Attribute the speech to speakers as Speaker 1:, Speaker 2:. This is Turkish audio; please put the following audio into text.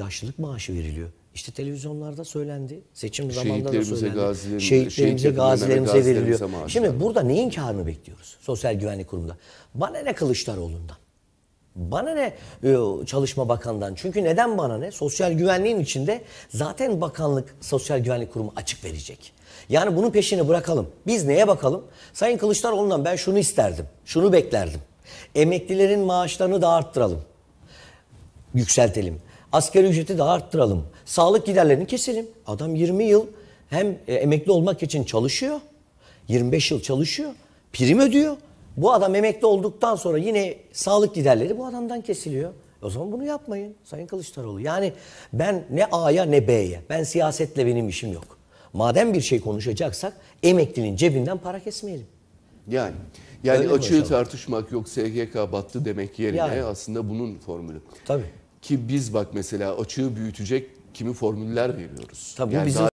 Speaker 1: yaşlılık maaşı veriliyor. İşte televizyonlarda söylendi. Seçim zamanında da söylendi. Gazilerimize, şehitlerimize, gazilerimize, veriliyor. Maaşlar. Şimdi burada ne inkarını bekliyoruz? Sosyal Güvenlik Kurumu'nda. Bana ne Kılıçdaroğlu'ndan? Bana ne e, Çalışma Bakanı'ndan? Çünkü neden bana ne? Sosyal güvenliğin içinde zaten bakanlık Sosyal Güvenlik Kurumu açık verecek. Yani bunun peşini bırakalım. Biz neye bakalım? Sayın Kılıçdaroğlu'ndan ben şunu isterdim. Şunu beklerdim. Emeklilerin maaşlarını da arttıralım. Yükseltelim Asgari ücreti de arttıralım. Sağlık giderlerini keselim. Adam 20 yıl hem e, emekli olmak için çalışıyor. 25 yıl çalışıyor. Prim ödüyor. Bu adam emekli olduktan sonra yine sağlık giderleri bu adamdan kesiliyor. O zaman bunu yapmayın Sayın Kılıçdaroğlu. Yani ben ne A'ya ne B'ye. Ben siyasetle benim işim yok. Madem bir şey konuşacaksak emeklinin cebinden para kesmeyelim.
Speaker 2: Yani yani Öyle açığı tartışmak yok SGK battı demek yerine yani. aslında bunun formülü. Tabii. Ki biz bak mesela açığı büyütecek kimi formüller veriyoruz. Tabii yani bizim